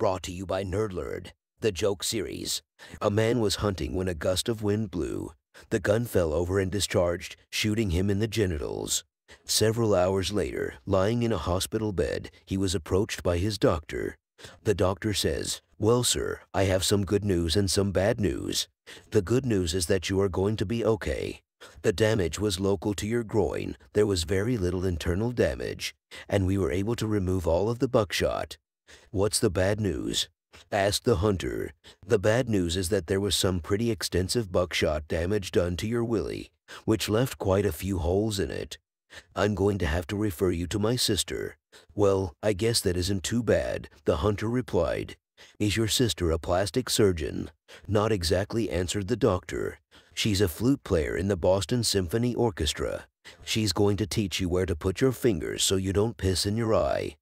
Brought to you by Nerdlerd, the joke series. A man was hunting when a gust of wind blew. The gun fell over and discharged, shooting him in the genitals. Several hours later, lying in a hospital bed, he was approached by his doctor. The doctor says, Well, sir, I have some good news and some bad news. The good news is that you are going to be okay. The damage was local to your groin, there was very little internal damage, and we were able to remove all of the buckshot. What's the bad news? asked the hunter. The bad news is that there was some pretty extensive buckshot damage done to your willy, which left quite a few holes in it. I'm going to have to refer you to my sister. Well, I guess that isn't too bad, the hunter replied. Is your sister a plastic surgeon? Not exactly, answered the doctor. She's a flute player in the Boston Symphony Orchestra. She's going to teach you where to put your fingers so you don't piss in your eye.